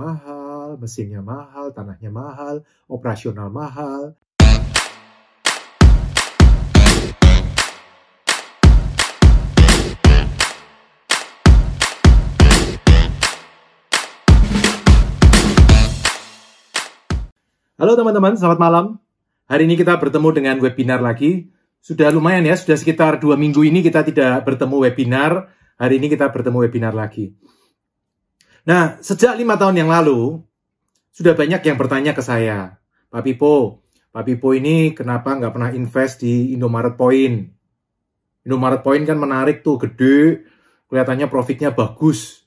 mahal, mesinnya mahal, tanahnya mahal, operasional mahal. Halo teman-teman, selamat malam. Hari ini kita bertemu dengan webinar lagi. Sudah lumayan ya, sudah sekitar dua minggu ini kita tidak bertemu webinar. Hari ini kita bertemu webinar lagi. Nah, sejak lima tahun yang lalu, sudah banyak yang bertanya ke saya, Pak Pipo, Pak Pipo ini kenapa nggak pernah invest di Indomaret Point? Indomaret Point kan menarik tuh, gede, kelihatannya profitnya bagus.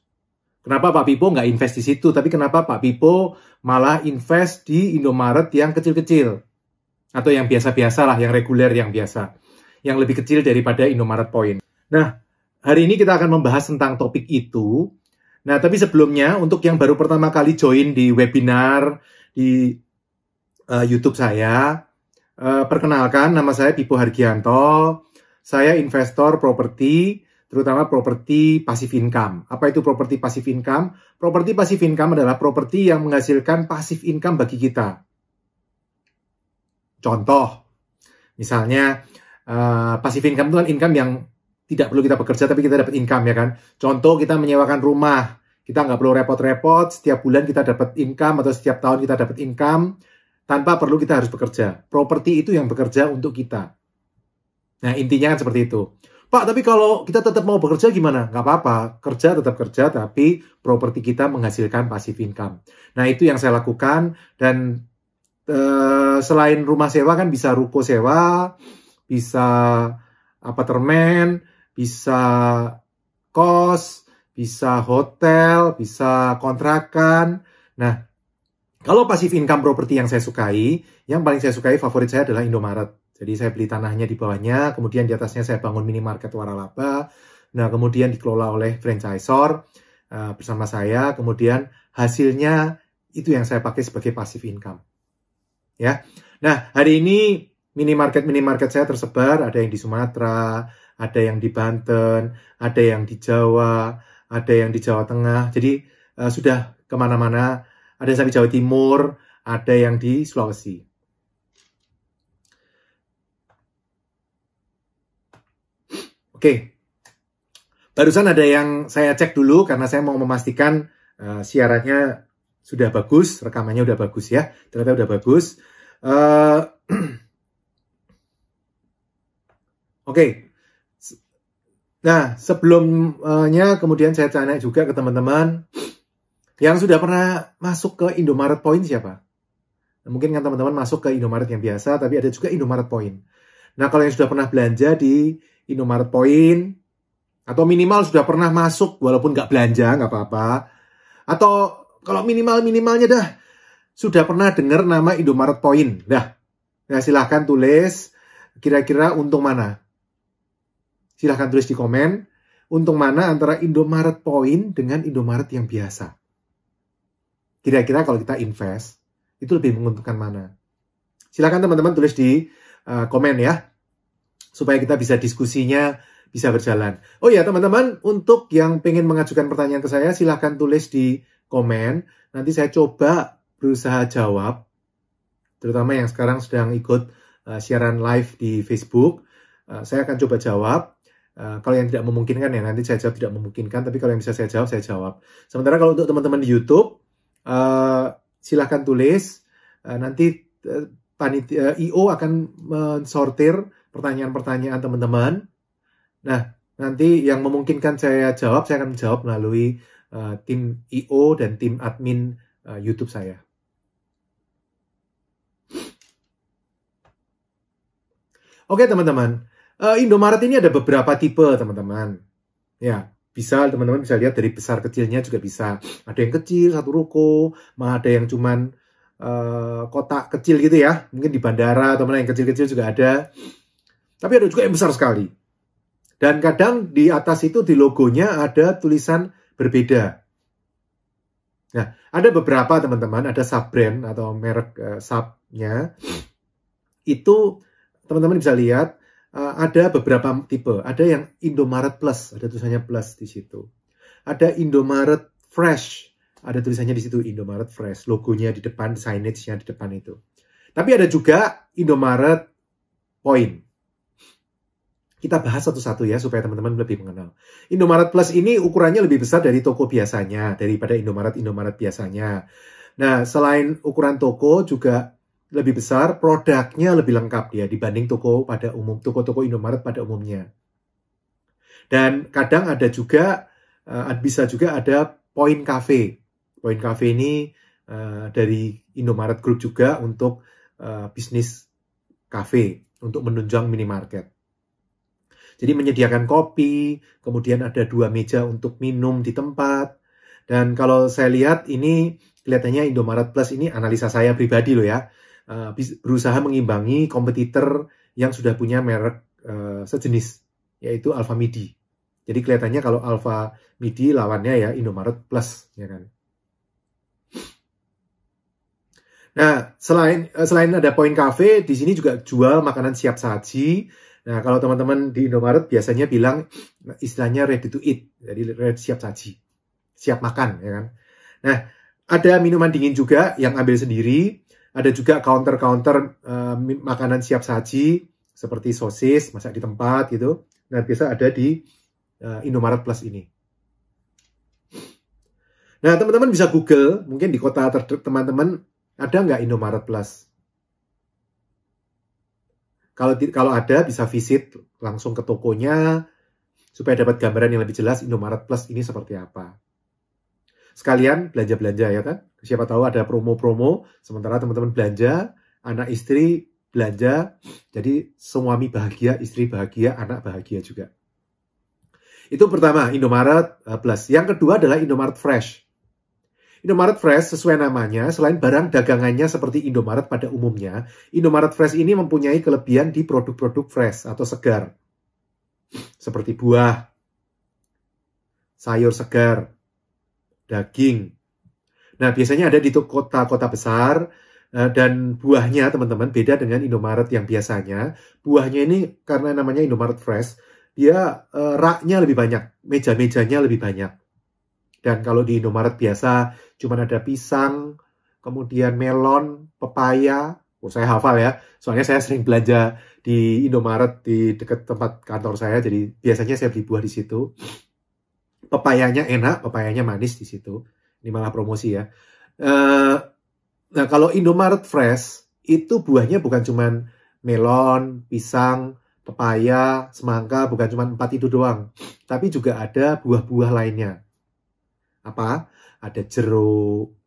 Kenapa Pak Pipo nggak invest di situ? Tapi kenapa Pak Pipo malah invest di Indomaret yang kecil-kecil? Atau yang biasa-biasa lah, yang reguler, yang biasa. Yang lebih kecil daripada Indomaret Point. Nah, hari ini kita akan membahas tentang topik itu, Nah, tapi sebelumnya untuk yang baru pertama kali join di webinar di uh, YouTube saya, uh, perkenalkan nama saya Pipo Hargianto. Saya investor properti, terutama properti pasif income. Apa itu properti pasif income? Properti pasif income adalah properti yang menghasilkan pasif income bagi kita. Contoh, misalnya uh, eh, pasif income itu kan income yang tidak perlu kita bekerja tapi kita dapat income ya kan. Contoh kita menyewakan rumah, kita nggak perlu repot-repot, setiap bulan kita dapat income atau setiap tahun kita dapat income tanpa perlu kita harus bekerja. Properti itu yang bekerja untuk kita. Nah intinya kan seperti itu. Pak, tapi kalau kita tetap mau bekerja gimana? Nggak apa-apa, kerja tetap kerja, tapi properti kita menghasilkan pasif income. Nah itu yang saya lakukan dan uh, selain rumah sewa kan bisa ruko sewa, bisa apartemen, bisa kos, bisa hotel, bisa kontrakan. Nah, kalau pasif income properti yang saya sukai, yang paling saya sukai favorit saya adalah Indomaret. Jadi saya beli tanahnya di bawahnya, kemudian di atasnya saya bangun minimarket waralaba. Nah, kemudian dikelola oleh franchisor uh, bersama saya. Kemudian hasilnya itu yang saya pakai sebagai pasif income. Ya. Nah, hari ini minimarket-minimarket saya tersebar, ada yang di Sumatera, ada yang di Banten, ada yang di Jawa, ada yang di Jawa Tengah. Jadi uh, sudah kemana-mana, ada yang sampai Jawa Timur, ada yang di Sulawesi. Oke, okay. barusan ada yang saya cek dulu karena saya mau memastikan uh, siarannya sudah bagus, rekamannya sudah bagus ya, ternyata sudah bagus. Uh, Oke, okay. Nah, sebelumnya kemudian saya tanya juga ke teman-teman yang sudah pernah masuk ke Indomaret Point siapa? Nah, mungkin kan teman-teman masuk ke Indomaret yang biasa, tapi ada juga Indomaret Point. Nah, kalau yang sudah pernah belanja di Indomaret Point, atau minimal sudah pernah masuk, walaupun nggak belanja, nggak apa-apa. Atau kalau minimal-minimalnya dah, sudah pernah dengar nama Indomaret Point. Dah, nah silahkan tulis kira-kira untung mana Silahkan tulis di komen, untung mana antara Indomaret Point dengan Indomaret yang biasa. Kira-kira kalau kita invest, itu lebih menguntungkan mana? Silahkan teman-teman tulis di uh, komen ya, supaya kita bisa diskusinya bisa berjalan. Oh ya teman-teman, untuk yang pengen mengajukan pertanyaan ke saya, silahkan tulis di komen. Nanti saya coba berusaha jawab, terutama yang sekarang sedang ikut uh, siaran live di Facebook. Uh, saya akan coba jawab. Eh, kalau yang tidak memungkinkan ya nanti saya jawab tidak memungkinkan, tapi kalau yang bisa saya jawab saya jawab. Sementara kalau untuk teman-teman di YouTube uh, silahkan tulis uh, nanti uh, panitia uh, IO akan mensortir pertanyaan-pertanyaan teman-teman. Nah nanti yang memungkinkan saya jawab saya akan menjawab melalui uh, tim IO dan tim admin uh, YouTube saya. Oke teman-teman uh, Indomaret ini ada beberapa tipe teman-teman. Ya, bisa teman-teman bisa lihat dari besar kecilnya juga bisa. Ada yang kecil satu ruko, ada yang cuman uh, kotak kecil gitu ya. Mungkin di bandara teman-teman yang kecil-kecil juga ada. Tapi ada juga yang besar sekali. Dan kadang di atas itu di logonya ada tulisan berbeda. Nah, ada beberapa teman-teman, ada sub-brand atau merek uh, subnya. Itu teman-teman bisa lihat Eh, ada beberapa tipe. Ada yang Indomaret Plus, ada tulisannya Plus di situ. Ada Indomaret Fresh, ada tulisannya di situ Indomaret Fresh, logonya di depan, signage-nya di depan itu. Tapi ada juga Indomaret Point. Kita bahas satu-satu ya supaya teman-teman lebih mengenal. Indomaret Plus ini ukurannya lebih besar dari toko biasanya, daripada Indomaret Indomaret biasanya. Nah, selain ukuran toko juga lebih besar, produknya lebih lengkap ya dibanding toko pada umum toko-toko Indomaret pada umumnya. Dan kadang ada juga eh, bisa juga ada Point Cafe. Point Cafe ini uh, dari Indomaret Group juga untuk eh, bisnis cafe untuk menunjang minimarket. Jadi menyediakan kopi, kemudian ada dua meja untuk minum di tempat. Dan kalau saya lihat ini kelihatannya Indomaret Plus ini analisa saya pribadi loh ya. Eh, berusaha mengimbangi kompetitor yang sudah punya merek uh, sejenis yaitu Alfa Midi. Jadi kelihatannya kalau Alfa Midi lawannya ya Indomaret Plus ya kan. Nah, selain eh, selain ada poin kafe di sini juga jual makanan siap saji. Nah, kalau teman-teman di Indomaret biasanya bilang istilahnya ready to eat, jadi ready siap saji, siap makan, ya kan. Nah, ada minuman dingin juga yang ambil sendiri. Ada juga counter-counter uh, makanan siap saji seperti sosis masak di tempat gitu. Nah, biasa ada di uh, Indomaret Plus ini. Nah, teman-teman bisa Google, mungkin di kota teman-teman ada nggak Indomaret Plus? Kalau kalau ada bisa visit langsung ke tokonya supaya dapat gambaran yang lebih jelas Indomaret Plus ini seperti apa sekalian belanja-belanja ya kan. Siapa tahu ada promo-promo, sementara teman-teman belanja, anak istri belanja, jadi suami bahagia, istri bahagia, anak bahagia juga. Itu pertama, Indomaret eh, Plus. Yang kedua adalah Indomaret Fresh. Indomaret Fresh sesuai namanya, selain barang dagangannya seperti Indomaret pada umumnya, Indomaret Fresh ini mempunyai kelebihan di produk-produk fresh atau segar. Seperti buah, sayur segar, daging. Nah, biasanya ada di kota-kota besar eh, dan buahnya teman-teman beda dengan Indomaret yang biasanya. Buahnya ini karena namanya Indomaret Fresh, dia eh, raknya lebih banyak, meja-mejanya lebih banyak. Dan kalau di Indomaret biasa cuma ada pisang, kemudian melon, pepaya. Oh, saya hafal ya, soalnya saya sering belanja di Indomaret di dekat tempat kantor saya, jadi biasanya saya beli buah di situ pepayanya enak, pepayanya manis di situ. Ini malah promosi ya. Eh, nah kalau Indomaret Fresh itu buahnya bukan cuma melon, pisang, pepaya, semangka, bukan cuma empat itu doang. Tapi juga ada buah-buah lainnya. Apa? Ada jeruk,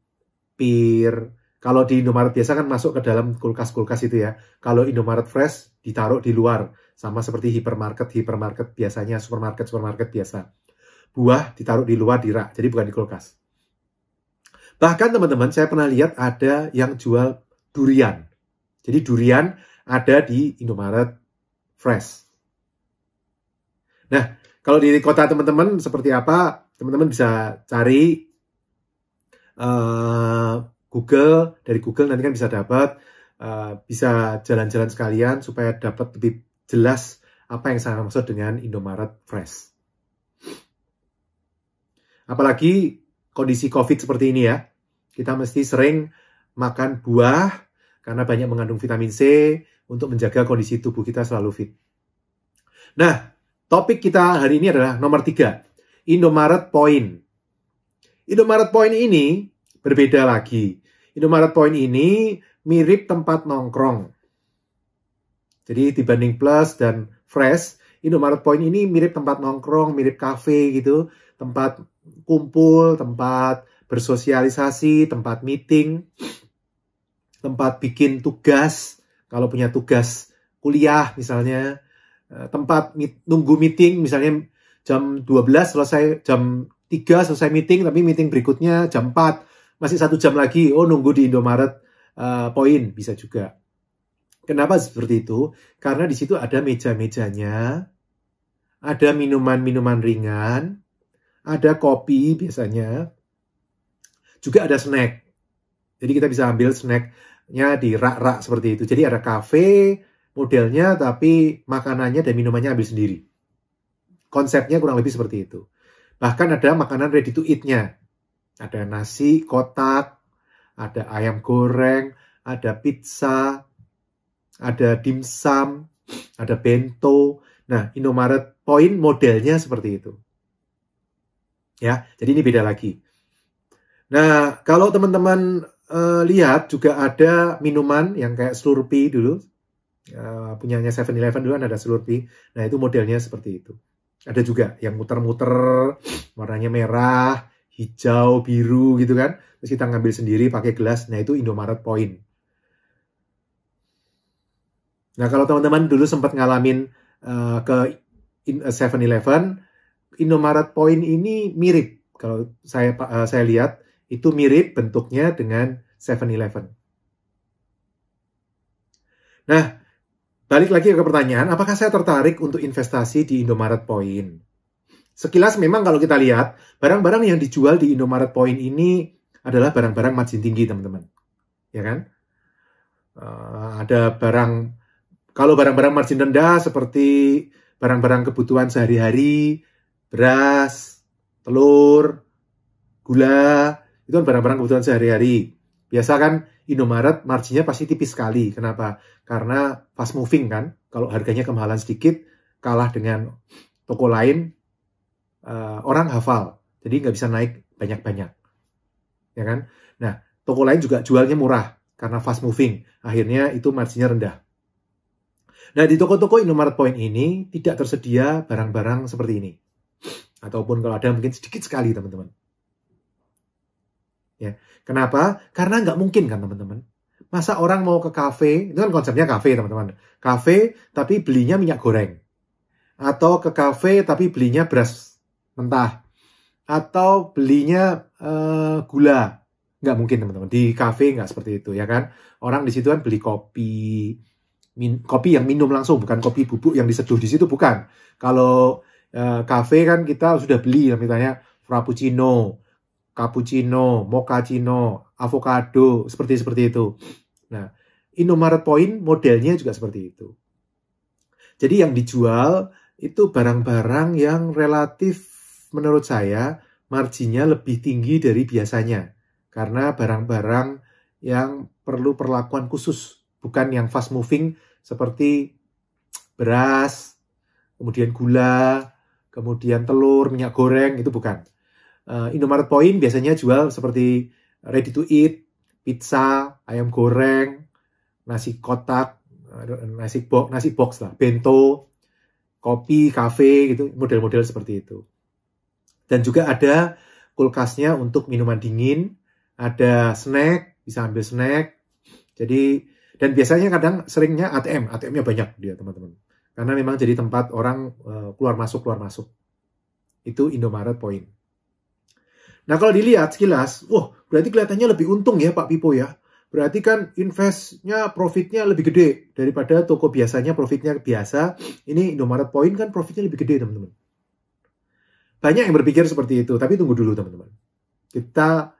pir. Kalau di Indomaret biasa kan masuk ke dalam kulkas-kulkas itu ya. Kalau Indomaret Fresh ditaruh di luar. Sama seperti hipermarket-hipermarket biasanya, supermarket-supermarket biasa buah ditaruh di luar di rak, jadi bukan di kulkas. Bahkan teman-teman, saya pernah lihat ada yang jual durian. Jadi durian ada di Indomaret Fresh. Nah, kalau di kota teman-teman seperti apa, teman-teman bisa cari uh, Google dari Google nanti kan bisa dapat, uh, bisa jalan-jalan sekalian supaya dapat lebih jelas apa yang saya maksud dengan Indomaret Fresh. Apalagi kondisi COVID seperti ini ya. Kita mesti sering makan buah karena banyak mengandung vitamin C untuk menjaga kondisi tubuh kita selalu fit. Nah, topik kita hari ini adalah nomor tiga, Indomaret Point. Indomaret Point ini berbeda lagi. Indomaret Point ini mirip tempat nongkrong. Jadi dibanding Plus dan Fresh, Indomaret Point ini mirip tempat nongkrong, mirip kafe gitu, tempat kumpul, tempat bersosialisasi, tempat meeting, tempat bikin tugas, kalau punya tugas kuliah misalnya, eh, tempat meet, nunggu meeting misalnya jam 12 selesai, jam 3 selesai meeting, tapi meeting berikutnya jam 4, masih satu jam lagi, oh nunggu di Indomaret uh, Point, bisa juga. Kenapa seperti itu? Karena di situ ada meja-mejanya, ada minuman-minuman ringan, ada kopi biasanya, juga ada snack. Jadi kita bisa ambil snacknya di rak-rak seperti itu. Jadi ada kafe modelnya, tapi makanannya dan minumannya ambil sendiri. Konsepnya kurang lebih seperti itu. Bahkan ada makanan ready to eat-nya. Ada nasi kotak, ada ayam goreng, ada pizza, ada dimsum, ada bento. Nah, Indomaret Point modelnya seperti itu. Ya, jadi ini beda lagi. Nah, kalau teman-teman uh, lihat juga ada minuman yang kayak Slurpee dulu. Uh, punyanya 7-Eleven dulu kan ada Slurpee. Nah, itu modelnya seperti itu. Ada juga yang muter-muter, warnanya merah, hijau, biru gitu kan. Terus kita ngambil sendiri pakai gelas. Nah, itu Indomaret Point. Nah kalau teman-teman dulu sempat ngalamin uh, ke 7-Eleven, eh, Indomaret Point ini mirip kalau saya uh, saya lihat itu mirip bentuknya dengan 7-Eleven. Nah, balik lagi ke pertanyaan, apakah saya tertarik untuk investasi di Indomaret Point? Sekilas memang kalau kita lihat, barang-barang yang dijual di Indomaret Point ini adalah barang-barang margin tinggi, teman-teman. Ya kan? Uh, ada barang kalau barang-barang margin rendah seperti barang-barang kebutuhan sehari-hari, beras, telur, gula, itu kan barang-barang kebutuhan sehari-hari. Biasa kan Indomaret marginnya pasti tipis sekali. Kenapa? Karena fast moving kan. Kalau harganya kemahalan sedikit, kalah dengan toko lain, uh, orang hafal. Jadi nggak bisa naik banyak-banyak. Ya kan? Nah, toko lain juga jualnya murah karena fast moving. Akhirnya itu marginnya rendah. Nah, di toko-toko Indomaret Point ini tidak tersedia barang-barang seperti ini. Ataupun kalau ada mungkin sedikit sekali, teman-teman. Ya. Kenapa? Karena nggak mungkin kan, teman-teman. Masa orang mau ke kafe, itu kan konsepnya kafe, teman-teman. Kafe tapi belinya minyak goreng. Atau ke kafe tapi belinya beras mentah. Atau belinya uh, gula. Nggak mungkin, teman-teman. Di kafe nggak seperti itu, ya kan? Orang di situ kan beli kopi, min kopi yang minum langsung, bukan kopi bubuk yang diseduh di situ, bukan. Kalau eh, kafe kan kita sudah beli, ya, misalnya frappuccino, cappuccino, mochaccino, avocado, seperti seperti itu. Nah, inomaret Point modelnya juga seperti itu. Jadi yang dijual itu barang-barang yang relatif menurut saya marginnya lebih tinggi dari biasanya. Karena barang-barang yang perlu perlakuan khusus, bukan yang fast moving seperti beras, kemudian gula, kemudian telur, minyak goreng, itu bukan. Uh, Indomaret Point biasanya jual seperti ready to eat, pizza, ayam goreng, nasi kotak, eh, nasi box, nasi box lah, bento, kopi, kafe gitu, model-model seperti itu. Dan juga ada kulkasnya untuk minuman dingin, ada snack, bisa ambil snack. Jadi dan biasanya kadang seringnya ATM, ATM-nya banyak dia teman-teman. Karena memang jadi tempat orang eh, keluar masuk keluar masuk. Itu Indomaret Point. Nah kalau dilihat sekilas, wah berarti kelihatannya lebih untung ya Pak Pipo ya. Berarti kan investnya profitnya lebih gede daripada toko biasanya profitnya biasa. Ini Indomaret Point kan profitnya lebih gede teman-teman. Banyak yang berpikir seperti itu, tapi tunggu dulu teman-teman. Kita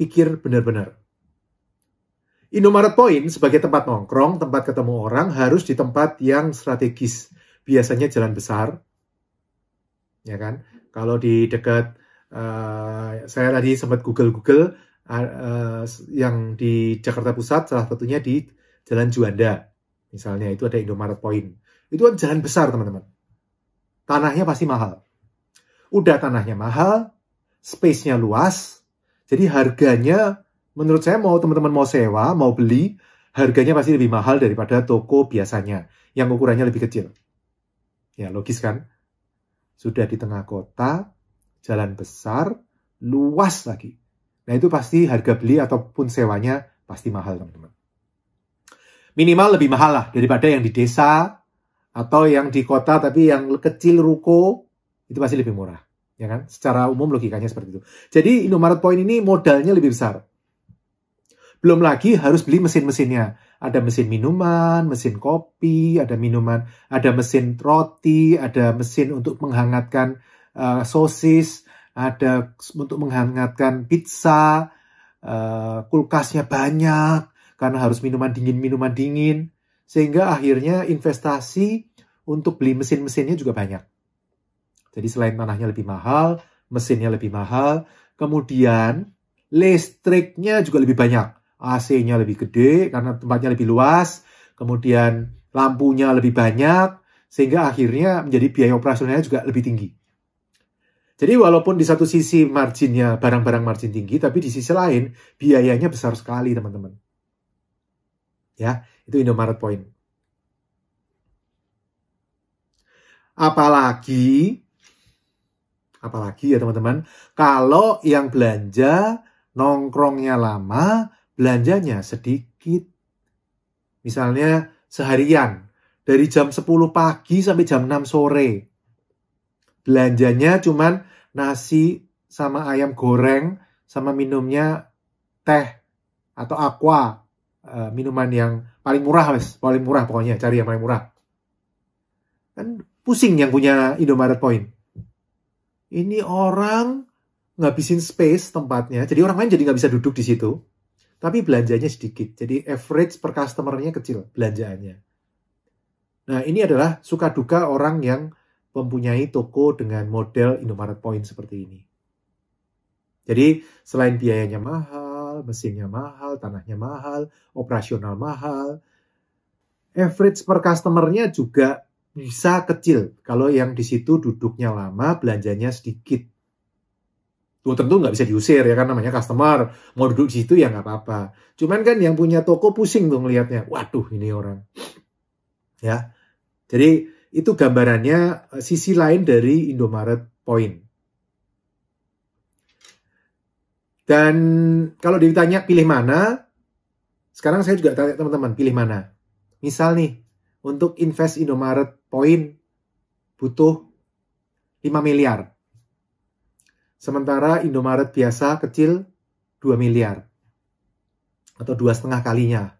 pikir benar-benar. Indomaret Point sebagai tempat nongkrong, tempat ketemu orang harus di tempat yang strategis. Biasanya jalan besar, ya kan? Kalau di dekat, uh, saya tadi sempat Google-Google uh, uh, yang di Jakarta Pusat, salah satunya di Jalan Juanda, misalnya itu ada Indomaret Point. Itu kan jalan besar teman-teman. Tanahnya pasti mahal. Udah tanahnya mahal, space-nya luas, jadi harganya Menurut saya mau teman-teman mau sewa, mau beli, harganya pasti lebih mahal daripada toko biasanya yang ukurannya lebih kecil. Ya, logis kan? Sudah di tengah kota, jalan besar, luas lagi. Nah, itu pasti harga beli ataupun sewanya pasti mahal, teman-teman. Minimal lebih mahal lah daripada yang di desa atau yang di kota tapi yang kecil ruko itu pasti lebih murah, ya kan? Secara umum logikanya seperti itu. Jadi Indomaret Point ini modalnya lebih besar. Belum lagi harus beli mesin-mesinnya. Ada mesin minuman, mesin kopi, ada minuman, ada mesin roti, ada mesin untuk menghangatkan uh, sosis, ada untuk menghangatkan pizza, uh, kulkasnya banyak karena harus minuman dingin, minuman dingin. Sehingga akhirnya investasi untuk beli mesin-mesinnya juga banyak. Jadi selain tanahnya lebih mahal, mesinnya lebih mahal, kemudian listriknya juga lebih banyak AC-nya lebih gede karena tempatnya lebih luas, kemudian lampunya lebih banyak, sehingga akhirnya menjadi biaya operasionalnya juga lebih tinggi. Jadi walaupun di satu sisi marginnya barang-barang margin tinggi, tapi di sisi lain biayanya besar sekali teman-teman. Ya, itu Indomaret Point. Apalagi, apalagi ya teman-teman, kalau yang belanja nongkrongnya lama, belanjanya sedikit. Misalnya seharian, dari jam 10 pagi sampai jam 6 sore. Belanjanya cuman nasi sama ayam goreng sama minumnya teh atau aqua. E, minuman yang paling murah, wes. paling murah pokoknya, cari yang paling murah. Kan pusing yang punya Indomaret Point. Ini orang ngabisin space tempatnya, jadi orang lain jadi nggak bisa duduk di situ tapi belanjanya sedikit. Jadi average per customernya kecil belanjaannya. Nah, ini adalah suka duka orang yang mempunyai toko dengan model Indomaret Point seperti ini. Jadi, selain biayanya mahal, mesinnya mahal, tanahnya mahal, operasional mahal, average per customernya juga bisa kecil kalau yang di situ duduknya lama, belanjanya sedikit. Tuh tentu nggak bisa diusir ya kan namanya customer mau duduk di situ ya nggak apa-apa cuman kan yang punya toko pusing tuh ngelihatnya waduh ini orang ya jadi itu gambarannya eh, sisi lain dari Indomaret Point dan kalau ditanya pilih mana sekarang saya juga tanya teman-teman pilih mana misal nih untuk invest Indomaret Point butuh 5 miliar Sementara Indomaret biasa kecil 2 miliar atau dua setengah kalinya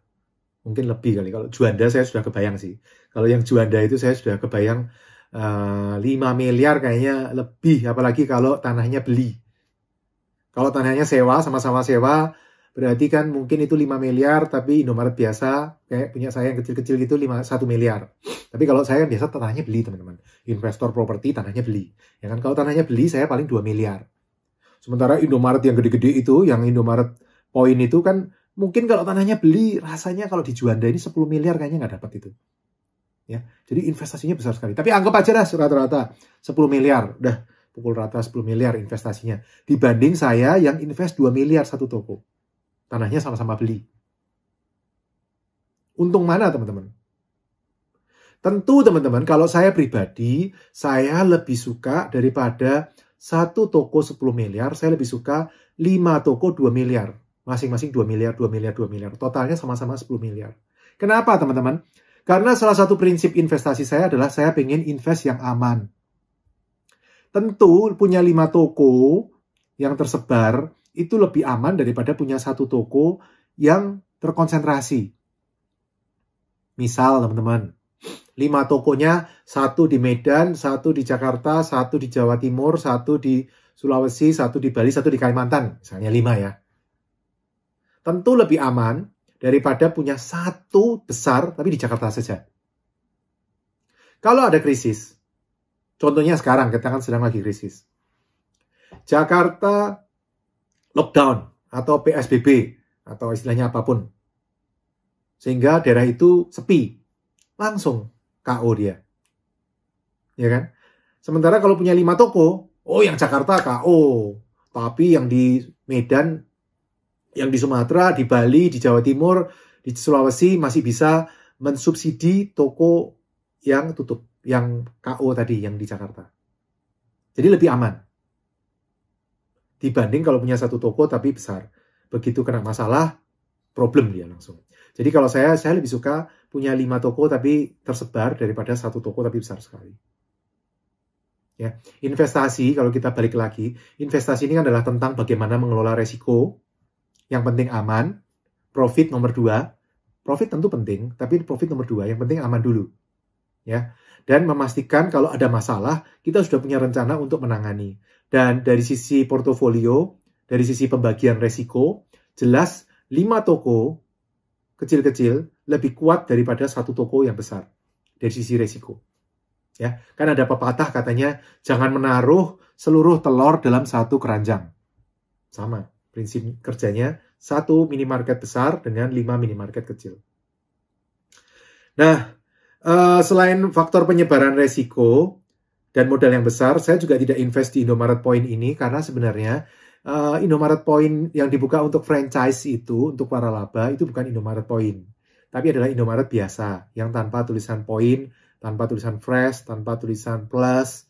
mungkin lebih kali kalau Juanda saya sudah kebayang sih kalau yang Juanda itu saya sudah kebayang uh, eh, 5 miliar kayaknya lebih apalagi kalau tanahnya beli kalau tanahnya sewa sama-sama sewa berarti kan mungkin itu 5 miliar tapi Indomaret biasa kayak punya saya yang kecil-kecil gitu 5, 1 miliar tapi kalau saya kan biasa tanahnya beli teman-teman investor properti tanahnya beli ya kan kalau tanahnya beli saya paling 2 miliar Sementara Indomaret yang gede-gede itu, yang Indomaret poin itu kan mungkin kalau tanahnya beli rasanya kalau di Juanda ini 10 miliar kayaknya nggak dapat itu. Ya, jadi investasinya besar sekali. Tapi anggap aja lah rata-rata 10 miliar, udah pukul rata 10 miliar investasinya. Dibanding saya yang invest 2 miliar satu toko. Tanahnya sama-sama beli. Untung mana teman-teman? Tentu teman-teman kalau saya pribadi, saya lebih suka daripada satu toko 10 miliar, saya lebih suka 5 toko 2 miliar. Masing-masing 2 miliar, 2 miliar, 2 miliar. Totalnya sama-sama 10 miliar. Kenapa teman-teman? Karena salah satu prinsip investasi saya adalah saya pengen invest yang aman. Tentu punya 5 toko yang tersebar itu lebih aman daripada punya satu toko yang terkonsentrasi. Misal teman-teman, Lima tokonya, satu di Medan, satu di Jakarta, satu di Jawa Timur, satu di Sulawesi, satu di Bali, satu di Kalimantan. Misalnya lima ya. Tentu lebih aman daripada punya satu besar tapi di Jakarta saja. Kalau ada krisis, contohnya sekarang kita kan sedang lagi krisis. Jakarta lockdown atau PSBB atau istilahnya apapun. Sehingga daerah itu sepi langsung KO dia. Ya kan? Sementara kalau punya lima toko, oh yang Jakarta KO, tapi yang di Medan, yang di Sumatera, di Bali, di Jawa Timur, di Sulawesi masih bisa mensubsidi toko yang tutup, yang KO tadi yang di Jakarta. Jadi lebih aman. Dibanding kalau punya satu toko tapi besar. Begitu kena masalah, problem dia langsung. Jadi kalau saya, saya lebih suka punya lima toko tapi tersebar daripada satu toko tapi besar sekali. Ya, investasi kalau kita balik lagi, investasi ini adalah tentang bagaimana mengelola resiko. Yang penting aman, profit nomor dua. Profit tentu penting, tapi profit nomor dua yang penting aman dulu. Ya, dan memastikan kalau ada masalah kita sudah punya rencana untuk menangani. Dan dari sisi portofolio, dari sisi pembagian resiko, jelas lima toko kecil-kecil lebih kuat daripada satu toko yang besar dari sisi resiko. Ya, kan ada pepatah katanya jangan menaruh seluruh telur dalam satu keranjang. Sama prinsip kerjanya satu minimarket besar dengan lima minimarket kecil. Nah, eh, selain faktor penyebaran resiko dan modal yang besar, saya juga tidak invest di Indomaret Point ini karena sebenarnya eh, Indomaret Point yang dibuka untuk franchise itu untuk para laba itu bukan Indomaret Point tapi adalah Indomaret biasa yang tanpa tulisan poin, tanpa tulisan fresh, tanpa tulisan plus.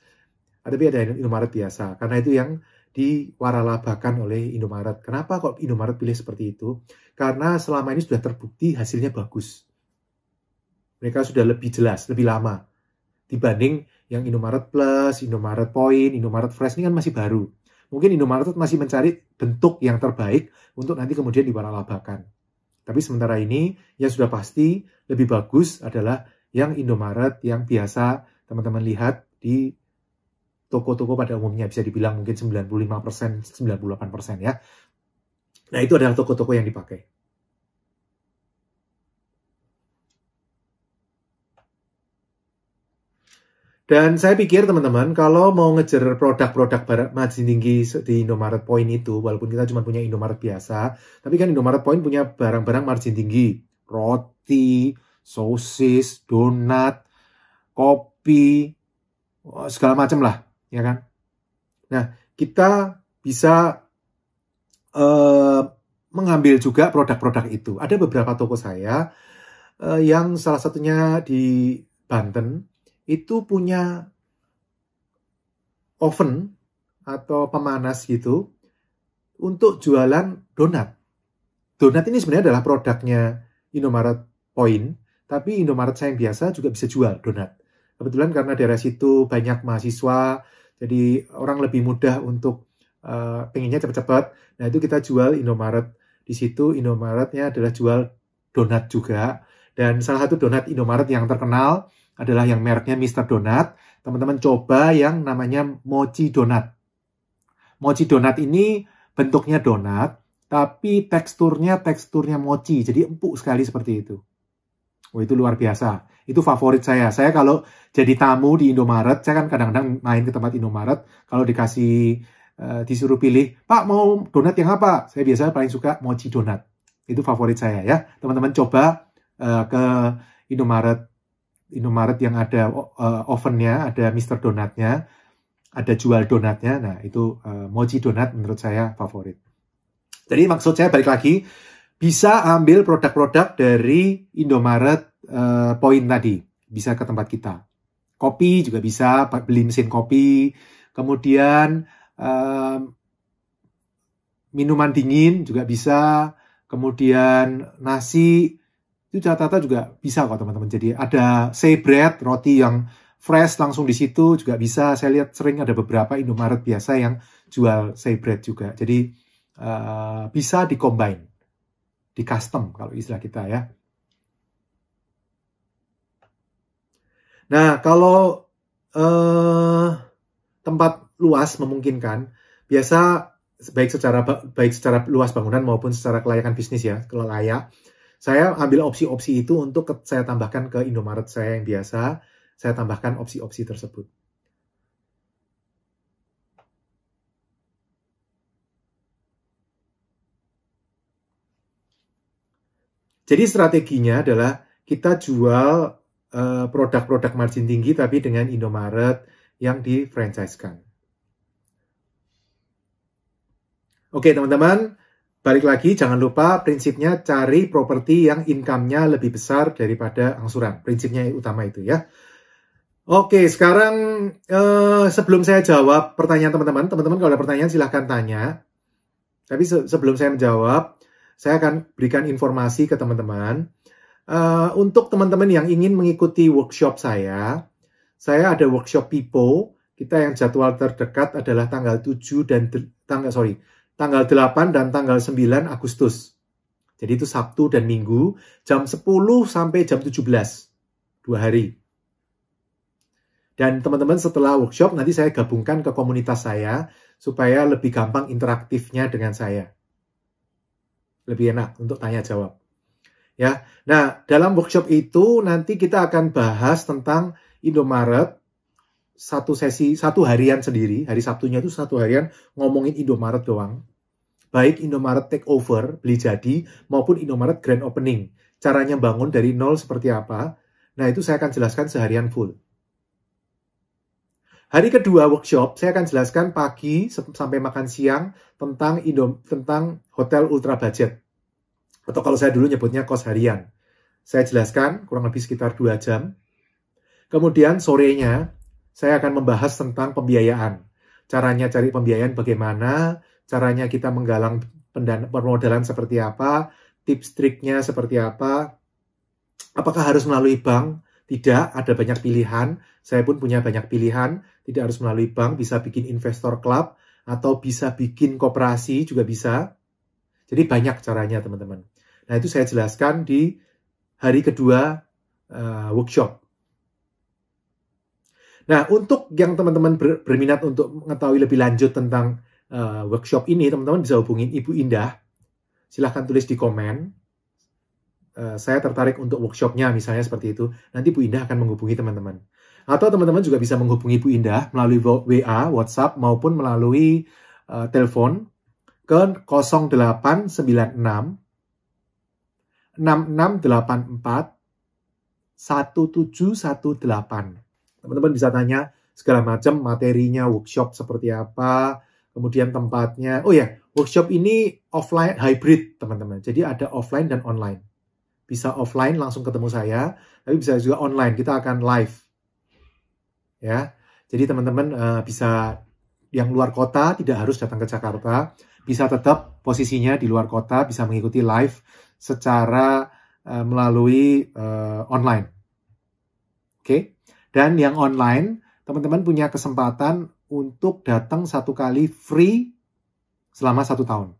Tapi ada Indomaret biasa karena itu yang diwaralabakan oleh Indomaret. Kenapa kok Indomaret pilih seperti itu? Karena selama ini sudah terbukti hasilnya bagus. Mereka sudah lebih jelas, lebih lama dibanding yang Indomaret Plus, Indomaret Point, Indomaret Fresh ini kan masih baru. Mungkin Indomaret masih mencari bentuk yang terbaik untuk nanti kemudian diwaralabakan. Tapi sementara ini yang sudah pasti lebih bagus adalah yang Indomaret yang biasa teman-teman lihat di toko-toko pada umumnya bisa dibilang mungkin 95%, 98% ya. Nah, itu adalah toko-toko yang dipakai. Dan saya pikir teman-teman, kalau mau ngejar produk-produk margin tinggi di Indomaret Point itu, walaupun kita cuma punya Indomaret biasa, tapi kan Indomaret Point punya barang-barang margin tinggi. Roti, sosis, donat, kopi, segala macam lah, ya kan? Nah, kita bisa uh, mengambil juga produk-produk itu. Ada beberapa toko saya uh, yang salah satunya di Banten, itu punya oven atau pemanas gitu untuk jualan donat. Donat ini sebenarnya adalah produknya Indomaret Point, tapi Indomaret saya yang biasa juga bisa jual donat. Kebetulan karena daerah situ banyak mahasiswa, jadi orang lebih mudah untuk uh, pengennya cepat-cepat. Nah itu kita jual Indomaret di situ. Indomaretnya adalah jual donat juga. Dan salah satu donat Indomaret yang terkenal adalah yang mereknya Mr. Donat Teman-teman coba yang namanya Mochi donat Mochi donat ini bentuknya donat, tapi teksturnya teksturnya mochi, jadi empuk sekali seperti itu. Oh itu luar biasa. Itu favorit saya. Saya kalau jadi tamu di Indomaret, saya kan kadang-kadang main ke tempat Indomaret, kalau dikasih uh, disuruh pilih, Pak mau donat yang apa? Saya biasanya paling suka mochi donat. Itu favorit saya ya. Teman-teman coba uh, ke Indomaret Indomaret yang ada uh, ovennya, ada Mister Donatnya, ada jual donatnya. Nah, itu uh, mochi donat menurut saya favorit. Jadi maksud saya balik lagi, bisa ambil produk-produk dari Indomaret uh, poin tadi, bisa ke tempat kita. Kopi juga bisa, beli mesin kopi. Kemudian uh, minuman dingin juga bisa. Kemudian nasi itu catatan juga bisa kok teman-teman. Jadi ada say bread, roti yang fresh langsung di situ juga bisa. Saya lihat sering ada beberapa Indomaret biasa yang jual say bread juga. Jadi uh, bisa dikombin, di custom kalau istilah kita ya. Nah kalau uh, tempat luas memungkinkan, biasa baik secara baik secara luas bangunan maupun secara kelayakan bisnis ya, kalau layak saya ambil opsi-opsi itu untuk saya tambahkan ke Indomaret saya yang biasa, saya tambahkan opsi-opsi tersebut. Jadi strateginya adalah kita jual eh, produk-produk margin tinggi tapi dengan Indomaret yang di franchise-kan. Oke teman-teman, Balik lagi, jangan lupa prinsipnya cari properti yang income-nya lebih besar daripada angsuran. Prinsipnya utama itu ya. Oke, sekarang eh, sebelum saya jawab pertanyaan teman-teman, teman-teman kalau ada pertanyaan silahkan tanya. Tapi se sebelum saya menjawab, saya akan berikan informasi ke teman-teman. Eh, untuk teman-teman yang ingin mengikuti workshop saya, saya ada workshop PIPO. Kita yang jadwal terdekat adalah tanggal 7 dan tanggal sorry, tanggal 8 dan tanggal 9 Agustus. Jadi itu Sabtu dan Minggu jam 10 sampai jam 17. Dua hari. Dan teman-teman setelah workshop nanti saya gabungkan ke komunitas saya supaya lebih gampang interaktifnya dengan saya. Lebih enak untuk tanya jawab. Ya. Nah, dalam workshop itu nanti kita akan bahas tentang Indomaret, satu sesi, satu harian sendiri, hari Sabtunya itu satu harian ngomongin Indomaret doang. Baik Indomaret take over, beli jadi, maupun Indomaret grand opening. Caranya bangun dari nol seperti apa. Nah, itu saya akan jelaskan seharian full. Hari kedua workshop, saya akan jelaskan pagi sampai makan siang tentang Indom tentang hotel ultra budget. Atau kalau saya dulu nyebutnya kos harian. Saya jelaskan kurang lebih sekitar 2 jam. Kemudian sorenya saya akan membahas tentang pembiayaan. Caranya cari pembiayaan bagaimana, caranya kita menggalang pendana, permodalan seperti apa, tips triknya seperti apa, apakah harus melalui bank? Tidak, ada banyak pilihan. Saya pun punya banyak pilihan. Tidak harus melalui bank, bisa bikin investor club, atau bisa bikin koperasi juga bisa. Jadi banyak caranya teman-teman. Nah itu saya jelaskan di hari kedua uh, workshop. Nah, untuk yang teman-teman ber berminat untuk mengetahui lebih lanjut tentang uh, workshop ini, teman-teman bisa hubungi Ibu Indah. Silahkan tulis di komen. Uh, saya tertarik untuk workshopnya, misalnya seperti itu. Nanti Bu Indah akan menghubungi teman-teman. Atau teman-teman juga bisa menghubungi Bu Indah melalui WA, WhatsApp, maupun melalui uh, telepon ke 0896 6684 1718 Teman-teman bisa tanya segala macam materinya, workshop seperti apa, kemudian tempatnya. Oh ya, workshop ini offline hybrid, teman-teman. Jadi ada offline dan online. Bisa offline langsung ketemu saya, tapi bisa juga online. Kita akan live. Ya. Jadi teman-teman uh, bisa yang luar kota tidak harus datang ke Jakarta, bisa tetap posisinya di luar kota, bisa mengikuti live secara uh, melalui uh, online. Dan yang online, teman-teman punya kesempatan untuk datang satu kali free selama satu tahun.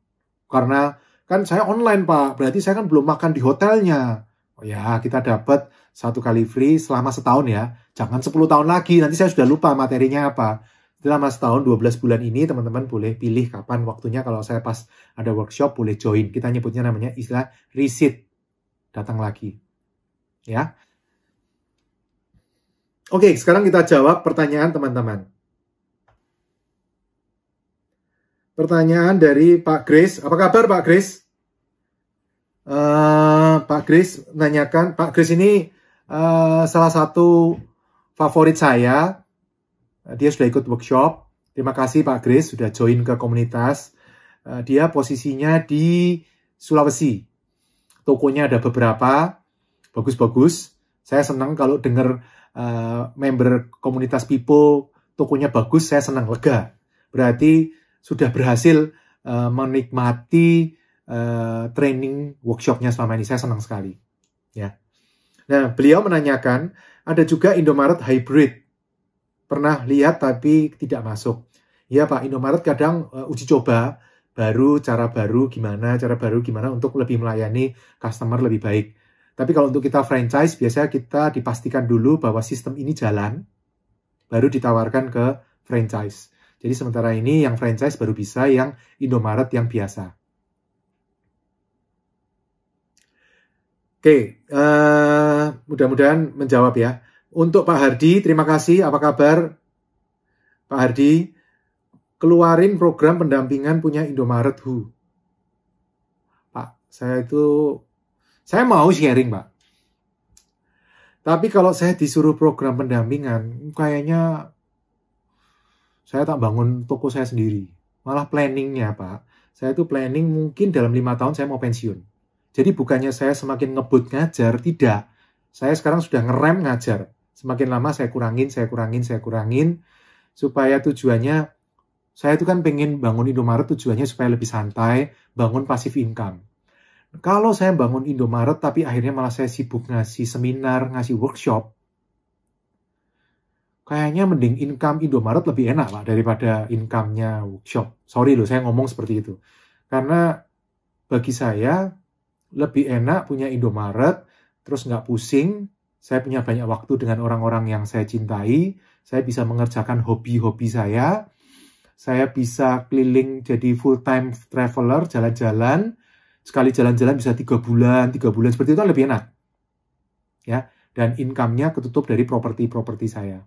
Karena kan saya online pak, berarti saya kan belum makan di hotelnya. Oh ya, kita dapat satu kali free selama setahun ya. Jangan 10 tahun lagi, nanti saya sudah lupa materinya apa. Selama setahun 12 bulan ini teman-teman boleh pilih kapan waktunya. Kalau saya pas ada workshop boleh join. Kita nyebutnya namanya istilah reset. Datang lagi. Ya. Oke, sekarang kita jawab pertanyaan teman-teman. Pertanyaan dari Pak Grace. Apa kabar Pak Grace? Uh, Pak Grace nanyakan, Pak Grace ini uh, salah satu favorit saya. Dia sudah ikut workshop. Terima kasih Pak Grace sudah join ke komunitas. Uh, dia posisinya di Sulawesi. Tokonya ada beberapa, bagus-bagus. Saya senang kalau dengar uh, member komunitas Pipo tokonya bagus, saya senang lega. Berarti sudah berhasil uh, menikmati uh, training workshopnya selama ini. Saya senang sekali. Ya. Nah, beliau menanyakan, ada juga Indomaret hybrid. Pernah lihat tapi tidak masuk. Ya Pak, Indomaret kadang uh, uji coba baru, cara baru gimana, cara baru gimana untuk lebih melayani customer lebih baik. Tapi kalau untuk kita franchise, biasanya kita dipastikan dulu bahwa sistem ini jalan, baru ditawarkan ke franchise. Jadi sementara ini yang franchise baru bisa yang Indomaret yang biasa. Oke, uh, mudah-mudahan menjawab ya. Untuk Pak Hardi, terima kasih. Apa kabar? Pak Hardi, keluarin program pendampingan punya Indomaret Hu. Pak, saya itu saya mau sharing, Pak. Tapi kalau saya disuruh program pendampingan, kayaknya saya tak bangun toko saya sendiri. Malah planningnya, Pak. Saya itu planning mungkin dalam lima tahun saya mau pensiun. Jadi bukannya saya semakin ngebut ngajar, tidak. Saya sekarang sudah ngerem ngajar. Semakin lama saya kurangin, saya kurangin, saya kurangin. Supaya tujuannya, saya itu kan pengen bangun Indomaret tujuannya supaya lebih santai, bangun pasif income kalau saya bangun Indomaret tapi akhirnya malah saya sibuk ngasih seminar, ngasih workshop, kayaknya mending income Indomaret lebih enak lah daripada income-nya workshop. Sorry loh, saya ngomong seperti itu. Karena bagi saya lebih enak punya Indomaret, terus nggak pusing, saya punya banyak waktu dengan orang-orang yang saya cintai, saya bisa mengerjakan hobi-hobi saya, saya bisa keliling jadi full-time traveler, jalan-jalan, sekali jalan-jalan bisa tiga bulan, tiga bulan seperti itu kan lebih enak. Ya, dan income-nya ketutup dari properti-properti saya.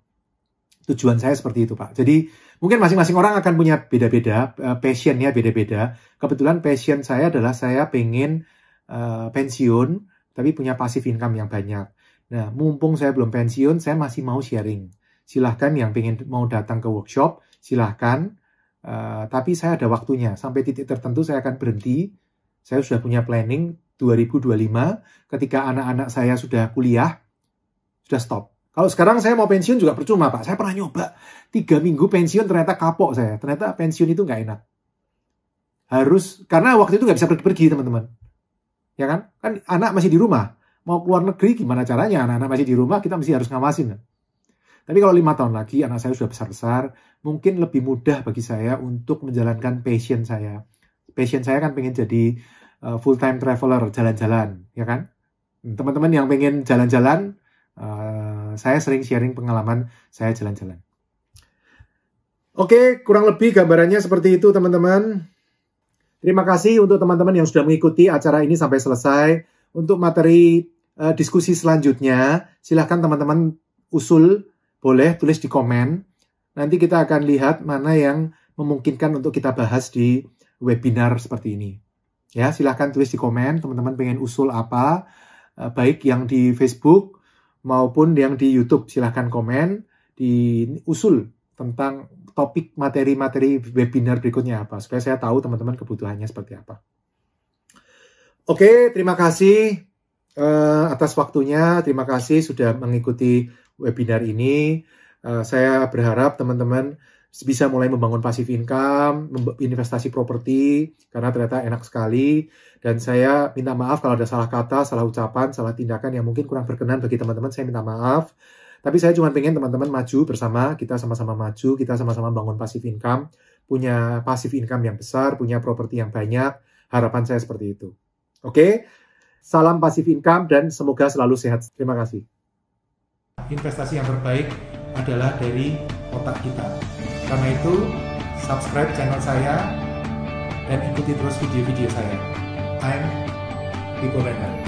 Tujuan saya seperti itu, Pak. Jadi, mungkin masing-masing orang akan punya beda-beda, passion eh, passion-nya beda-beda. Kebetulan passion saya adalah saya pengen uh, pensiun, tapi punya pasif income yang banyak. Nah, mumpung saya belum pensiun, saya masih mau sharing. Silahkan yang pengen mau datang ke workshop, silahkan. Uh, tapi saya ada waktunya. Sampai titik tertentu saya akan berhenti saya sudah punya planning 2025 ketika anak-anak saya sudah kuliah, sudah stop. Kalau sekarang saya mau pensiun juga percuma Pak. Saya pernah nyoba. Tiga minggu pensiun ternyata kapok saya. Ternyata pensiun itu nggak enak. Harus, karena waktu itu nggak bisa pergi-pergi teman-teman. Ya kan? Kan anak masih di rumah. Mau keluar negeri gimana caranya? Anak-anak masih di rumah kita masih harus ngawasin. Tapi kalau lima tahun lagi anak saya sudah besar-besar, mungkin lebih mudah bagi saya untuk menjalankan passion saya passion saya kan pengen jadi uh, eh, full time traveler jalan-jalan ya kan hmm, teman-teman yang pengen jalan-jalan uh, saya sering sharing pengalaman saya jalan-jalan oke kurang lebih gambarannya seperti itu teman-teman terima kasih untuk teman-teman yang sudah mengikuti acara ini sampai selesai untuk materi uh, diskusi selanjutnya silahkan teman-teman usul boleh tulis di komen nanti kita akan lihat mana yang memungkinkan untuk kita bahas di webinar seperti ini. Ya, silahkan tulis di komen teman-teman pengen usul apa, eh, baik yang di Facebook maupun yang di YouTube. Silahkan komen di usul tentang topik materi-materi webinar berikutnya apa supaya saya tahu teman-teman kebutuhannya seperti apa. Oke, terima kasih uh, atas waktunya. Terima kasih sudah mengikuti webinar ini. Uh, saya berharap teman-teman bisa mulai membangun pasif income, investasi properti, karena ternyata enak sekali. Dan saya minta maaf kalau ada salah kata, salah ucapan, salah tindakan yang mungkin kurang berkenan bagi teman-teman, saya minta maaf. Tapi saya cuma pengen teman-teman maju bersama, kita sama-sama maju, kita sama-sama bangun pasif income, punya pasif income yang besar, punya properti yang banyak. Harapan saya seperti itu. Oke, salam pasif income dan semoga selalu sehat. Terima kasih. Investasi yang terbaik adalah dari otak kita. Karena itu, subscribe channel saya dan ikuti terus video-video saya. I'm Rico Bender.